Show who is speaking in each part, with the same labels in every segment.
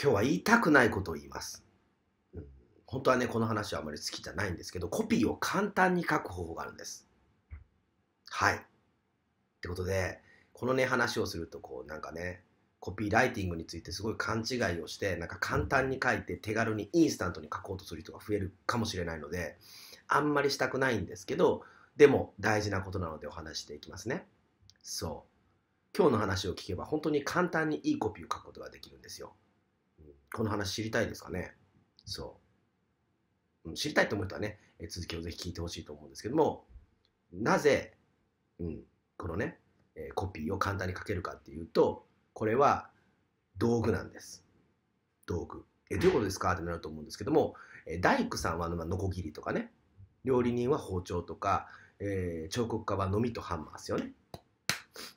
Speaker 1: 今日は言いたくないことを言います。うん、本当はね、この話はあまり好きじゃないんですけど、コピーを簡単に書く方法があるんです。はい。ってことで、このね、話をすると、こう、なんかね、コピーライティングについてすごい勘違いをして、なんか簡単に書いて手軽にインスタントに書こうとする人が増えるかもしれないので、あんまりしたくないんですけど、でも大事なことなのでお話していきますね。そう。今日の話を聞けば本当に簡単にいいコピーを書くことができるんですよ。この話知りたいですかね。そう。うん、知りたいと思う人はね、続きをぜひ聞いてほしいと思うんですけども、なぜ、うん、このね、コピーを簡単に書けるかっていうと、これは道具なんです。道具。えどういうことですかってなると思うんですけども、え大工さんはのこぎりとかね、料理人は包丁とか、えー、彫刻家はのみとハンマーですよね。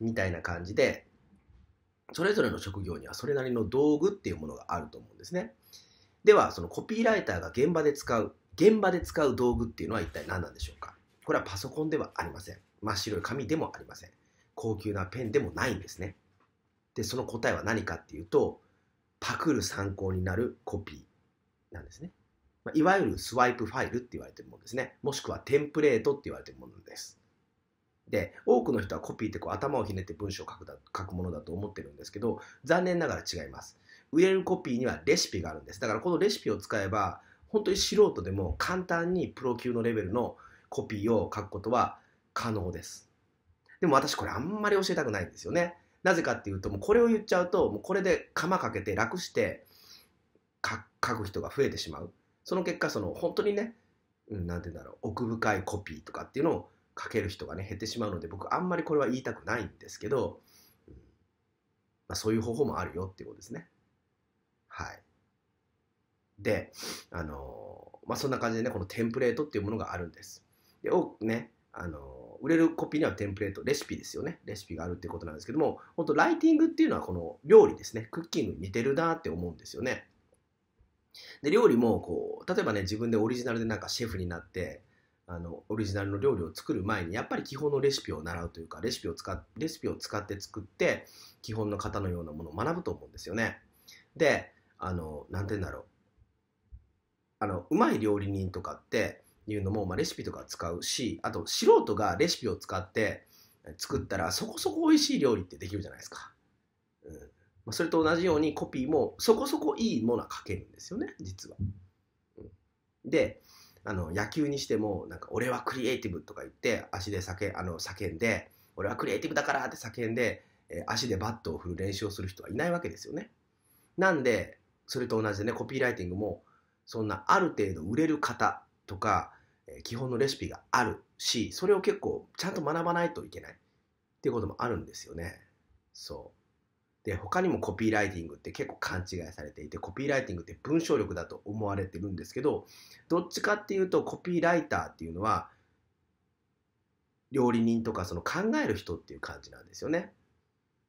Speaker 1: みたいな感じで、それぞれの職業にはそれなりの道具っていうものがあると思うんですね。では、そのコピーライターが現場で使う、現場で使う道具っていうのは一体何なんでしょうかこれはパソコンではありません。真っ白い紙でもありません。高級なペンでもないんですね。で、その答えは何かっていうと、パクる参考になるコピーなんですね。まいわゆるスワイプファイルって言われてるものですね。もしくはテンプレートって言われてるものです。で多くの人はコピーってこう頭をひねって文章を書くだ書くものだと思ってるんですけど残念ながら違います売れるコピーにはレシピがあるんですだからこのレシピを使えば本当に素人でも簡単にプロ級のレベルのコピーを書くことは可能ですでも私これあんまり教えたくないんですよねなぜかっていうともうこれを言っちゃうともうこれで釜かけて楽して書く人が増えてしまうその結果その本当にね何、うん、て言うんだろう奥深いコピーとかっていうのをかける人がね減ってしまうので僕あんまりこれは言いたくないんですけど、うんまあ、そういう方法もあるよっていうことですねはいであのまあそんな感じでねこのテンプレートっていうものがあるんですで多くねあの売れるコピーにはテンプレートレシピですよねレシピがあるってことなんですけども本当ライティングっていうのはこの料理ですねクッキングに似てるなって思うんですよねで料理もこう例えばね自分でオリジナルでなんかシェフになってあのオリジナルの料理を作る前にやっぱり基本のレシピを習うというかレシピを使レシピを使って作って基本の型のようなものを学ぶと思うんですよね。であの何て言うんだろうあのうまい料理人とかっていうのも、まあ、レシピとか使うしあと素人がレシピを使って作ったらそこそこ美味しい料理ってできるじゃないですか。うんまあ、それと同じようにコピーもそこそこいいものは書けるんですよね実は。うん、であの野球にしてもなんか俺はクリエイティブとか言って足で叫あの叫んで俺はクリエイティブだからって叫んで、え足でバットを振る練習をする人はいないわけですよね。なんでそれと同じでねコピーライティングもそんなある程度売れる方とか、え基本のレシピがあるしそれを結構ちゃんと学ばないといけないっていうこともあるんですよね。そうで他にもコピーライティングって結構勘違いされていてコピーライティングって文章力だと思われてるんですけどどっちかっていうとコピーライターっていうのは料理人とかその考える人っていう感じなんですよね。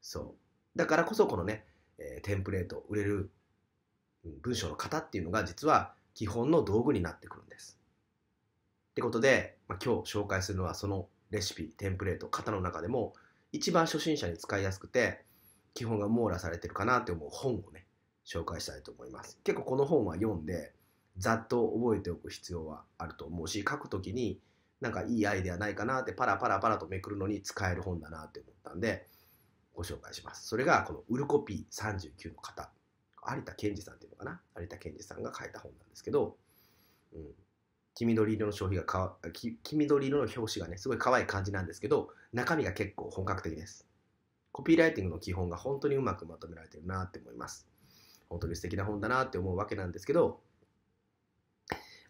Speaker 1: そうだからこそこのね、えー、テンプレート売れる文章の型っていうのが実は基本の道具になってくるんです。ってことで、まあ、今日紹介するのはそのレシピテンプレート型の中でも一番初心者に使いやすくて基本が網羅されてるかなって思う本をね紹介したいと思います結構この本は読んでざっと覚えておく必要はあると思うし書く時になんかいいアイデアないかなってパラパラパラとめくるのに使える本だなって思ったんでご紹介しますそれがこの「ウルコピー39の方」有田健二さんっていうのかな有田健二さんが書いた本なんですけど、うん、黄緑色の消費がか黄緑色の表紙がねすごい可愛い感じなんですけど中身が結構本格的ですコピーライティングの基本が本当にうまくまとめられてるなって思います。本当に素敵な本だなって思うわけなんですけど、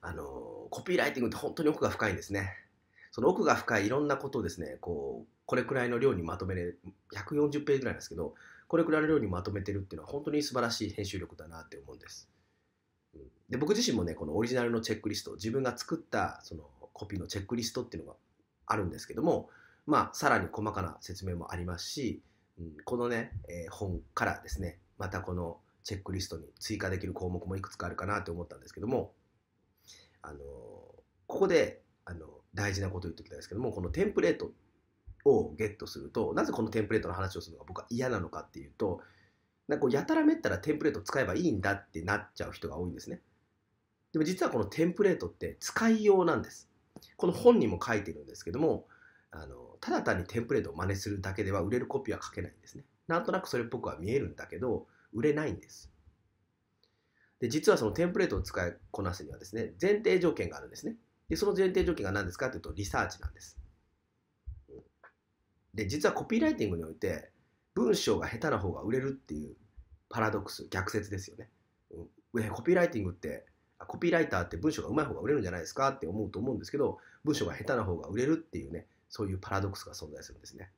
Speaker 1: あのコピーライティングって本当に奥が深いんですね。その奥が深いいろんなことをですね、こう、これくらいの量にまとめる、140ページぐらいですけど、これくらいの量にまとめてるっていうのは本当に素晴らしい編集力だなって思うんです。で、僕自身もね、このオリジナルのチェックリスト、自分が作ったそのコピーのチェックリストっていうのがあるんですけども、まあ、さらに細かな説明もありますし、うん、このね、えー、本からですね、またこのチェックリストに追加できる項目もいくつかあるかなと思ったんですけども、あのー、ここで、あのー、大事なこと言っておきたいんですけども、このテンプレートをゲットすると、なぜこのテンプレートの話をするのが僕は嫌なのかっていうと、なんかこうやたらめったらテンプレート使えばいいんだってなっちゃう人が多いんですね。でも実はこのテンプレートって使いようなんです。この本にも書いてるんですけども、あのただ単にテンプレートを真似するだけでは売れるコピーは書けないんですね。なんとなくそれっぽくは見えるんだけど、売れないんです。で、実はそのテンプレートを使いこなすにはですね、前提条件があるんですね。で、その前提条件が何ですかっていうと、リサーチなんです。で、実はコピーライティングにおいて、文章が下手な方が売れるっていうパラドックス、逆説ですよね。うん、コピーライティングって、コピーライターって文章が上手い方が売れるんじゃないですかって思うと思うんですけど、文章が下手な方が売れるっていうね、そういうパラドックスが存在するんですね。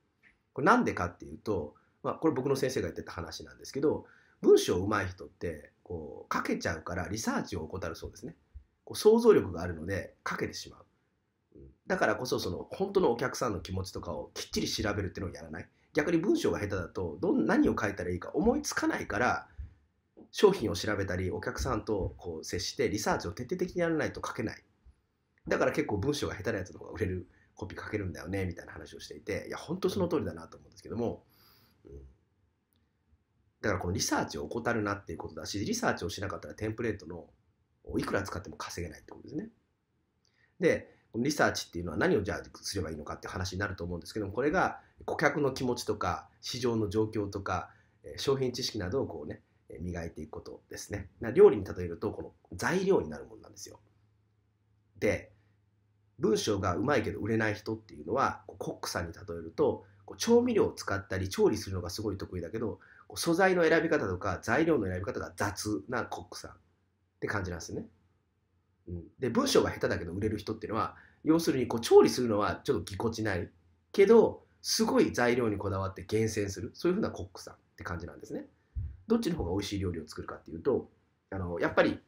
Speaker 1: これなんでかっていうと、まあ、これ僕の先生が言ってた話なんですけど文章うまい人ってこう書けちゃうからリサーチを怠るそうですね。こう想像力があるので書けてしまう。だからこそその本当のお客さんの気持ちとかをきっちり調べるっていうのをやらない。逆に文章が下手だとどん何を書いたらいいか思いつかないから商品を調べたりお客さんとこう接してリサーチを徹底的にやらないと書けないだから結構文章が下手なやつの方が売れるコピーかけるんだよねみたいな話をしていていや本当その通りだなと思うんですけども、うん、だからこのリサーチを怠るなっていうことだしリサーチをしなかったらテンプレートのいくら使っても稼げないってことですね。でこのリサーチっていうのは何をじゃあすればいいのかって話になると思うんですけどもこれが顧客の気持ちとか市場の状況とか商品知識などをこうね磨いていくことですね。料理に例えるとこの材料になるものなんですよ。で文章がうまいけど売れない人っていうのはコックさんに例えると調味料を使ったり調理するのがすごい得意だけど素材の選び方とか材料の選び方が雑なコックさんって感じなんですね。うん、で文章が下手だけど売れる人っていうのは要するにこう調理するのはちょっとぎこちないけどすごい材料にこだわって厳選するそういうふうなコックさんって感じなんですね。どっちの方が美味しい料理を作るかっていうとあのやっぱり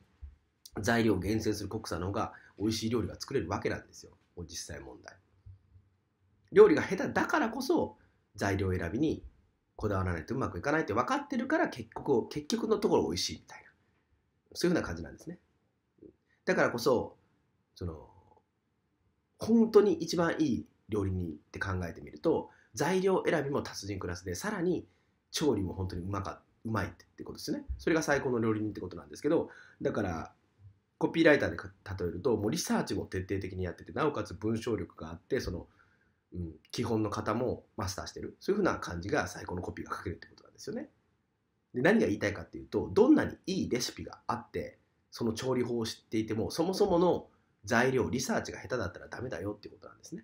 Speaker 1: 材料を厳選するコックさんの方が美味しい料理が作れるわけなんですよ実際問題料理が下手だからこそ材料選びにこだわらないとうまくいかないって分かってるから結局結局のところ美味しいみたいなそういうふうな感じなんですねだからこそその本当に一番いい料理人って考えてみると材料選びも達人クラスでさらに調理も本当にうまかうまいってことですねそれが最高の料理人ってことなんですけどだからコピーライターで例えるともうリサーチも徹底的にやっててなおかつ文章力があってその、うん、基本の型もマスターしてるそういうふうな感じが最高のコピーが書けるってことなんですよね。で何が言いたいかっていうとどんなにいいレシピがあってその調理法を知っていてもそもそもの材料リサーチが下手だったらダメだよっていうことなんですね。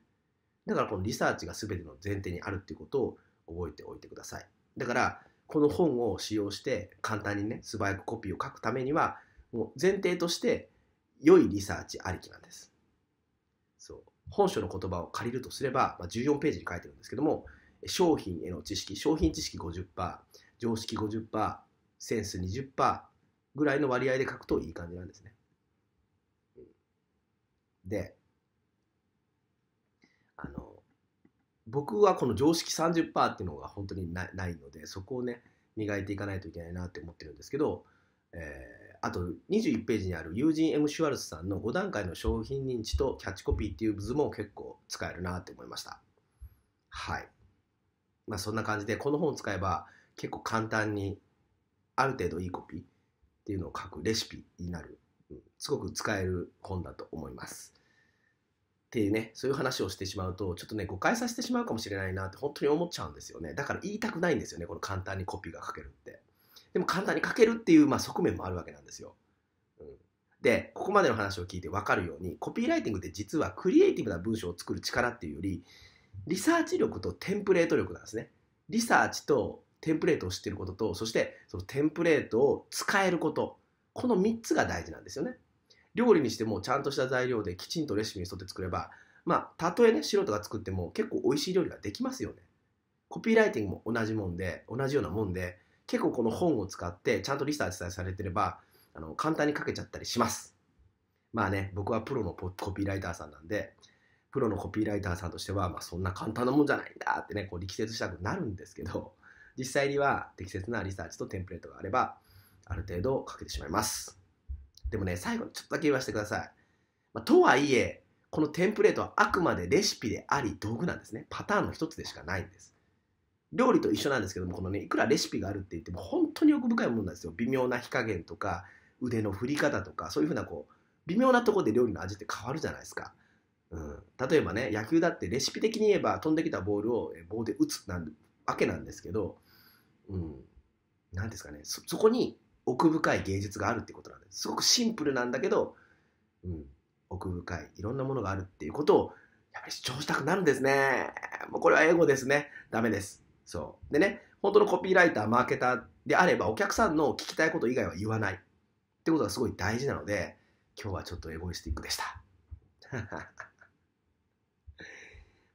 Speaker 1: だからこのリサーチが全ての前提にあるっていうことを覚えておいてください。だからこの本を使用して簡単にね素早くコピーを書くためにはもう前提として良いリサーチありきなんです。そう本書の言葉を借りるとすれば、まあ、14ページに書いてるんですけども商品への知識商品知識50%常識50%センス20%ぐらいの割合で書くといい感じなんですね。であの僕はこの常識30%っていうのが本当にないのでそこをね磨いていかないといけないなって思ってるんですけど、えーあと21ページにあるユージン・ M・ シュワルツさんの5段階の商品認知とキャッチコピーっていう図も結構使えるなって思いました。はい。まあそんな感じでこの本を使えば結構簡単にある程度いいコピーっていうのを書くレシピになる、うん、すごく使える本だと思います。っていうね、そういう話をしてしまうと、ちょっとね、誤解させてしまうかもしれないなって本当に思っちゃうんですよね。だから言いたくないんですよね、この簡単にコピーが書けるって。でも簡単に書けるっていう、まあ、側面もあるわけなんですよ。うん、で、ここまでの話を聞いて分かるように、コピーライティングって実はクリエイティブな文章を作る力っていうより、リサーチ力とテンプレート力なんですね。リサーチとテンプレートを知ってることと、そしてそのテンプレートを使えること、この3つが大事なんですよね。料理にしてもちゃんとした材料できちんとレシピに沿って作れば、まあ、たとえね、素人が作っても結構美味しい料理ができますよね。コピーライティングも同じもんで、同じようなもんで、結構この本を使ってちゃんとリサーチされてればあの簡単に書けちゃったりしますまあね僕はプロのコピーライターさんなんでプロのコピーライターさんとしては、まあ、そんな簡単なもんじゃないんだってねこう力説したくなるんですけど実際には適切なリサーチとテンプレートがあればある程度書けてしまいますでもね最後にちょっとだけ言わせてください、まあ、とはいえこのテンプレートはあくまでレシピであり道具なんですねパターンの一つでしかないんです料理と一緒なんですけども、このね、いくらレシピがあるって言っても、本当に奥深いものなんですよ。微妙な火加減とか、腕の振り方とか、そういうふうなこう、微妙なところで料理の味って変わるじゃないですか。うん、例えばね、野球だってレシピ的に言えば、飛んできたボールを棒で打つなんわけなんですけど、うん、なんですかねそ、そこに奥深い芸術があるってことなんです。すごくシンプルなんだけど、うん、奥深い、いろんなものがあるっていうことを、やっぱり主張したくなるんですね。もうこれは英語ですね。ダメです。そう。でね、本当のコピーライター、マーケターであれば、お客さんの聞きたいこと以外は言わない。ってことがすごい大事なので、今日はちょっとエゴイスティックでした。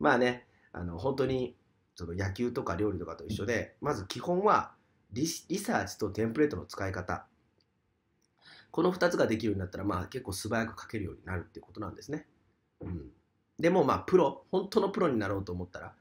Speaker 1: まあね、あの、本当に、その野球とか料理とかと一緒で、まず基本はリサーチとテンプレートの使い方。この2つができるようになったら、まあ結構素早く書けるようになるっていうことなんですね。うん。でもまあプロ、本当のプロになろうと思ったら、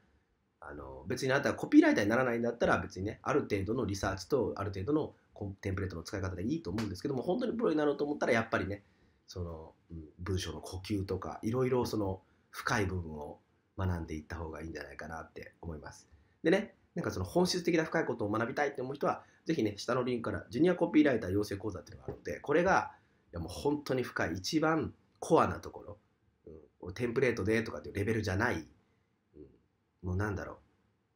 Speaker 1: あの別にあなたがコピーライターにならないんだったら別にねある程度のリサーチとある程度のテンプレートの使い方でいいと思うんですけども本当にプロになろうと思ったらやっぱりねその、うん、文章の呼吸とかいろいろその深い部分を学んでいった方がいいんじゃないかなって思います。でねなんかその本質的な深いことを学びたいって思う人はぜひね下のリンクからジュニアコピーライター養成講座っていうのがあるのでこれがいやもう本当に深い一番コアなところ、うん、テンプレートでとかっていうレベルじゃないのなんだろう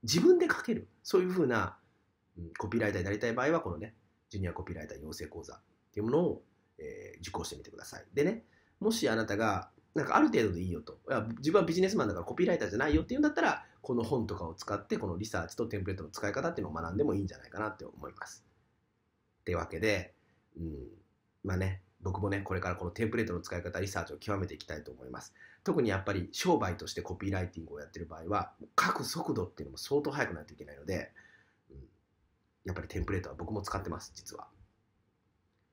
Speaker 1: 自分で書けるそういうふうな、うん、コピーライターになりたい場合はこのねジュニアコピーライター養成講座っていうものを、えー、受講してみてくださいでねもしあなたがなんかある程度でいいよといや自分はビジネスマンだからコピーライターじゃないよっていうんだったらこの本とかを使ってこのリサーチとテンプレートの使い方っていうのを学んでもいいんじゃないかなって思いますってわけで、うん、まあね僕もねこれからこのテンプレートの使い方リサーチを極めていきたいと思います特にやっぱり商売としてコピーライティングをやってる場合は書く速度っていうのも相当速くないといけないので、うん、やっぱりテンプレートは僕も使ってます実は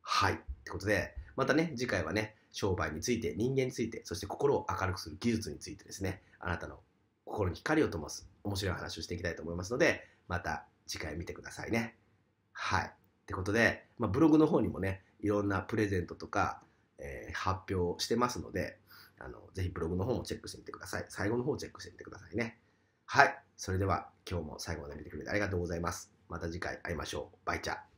Speaker 1: はいってことでまたね次回はね商売について人間についてそして心を明るくする技術についてですねあなたの心に光を灯す面白い話をしていきたいと思いますのでまた次回見てくださいねはいってことで、まあ、ブログの方にもねいろんなプレゼントとか、えー、発表してますのであの、ぜひブログの方もチェックしてみてください。最後の方チェックしてみてくださいね。はい。それでは今日も最後まで見てくれてありがとうございます。また次回会いましょう。バイチャー。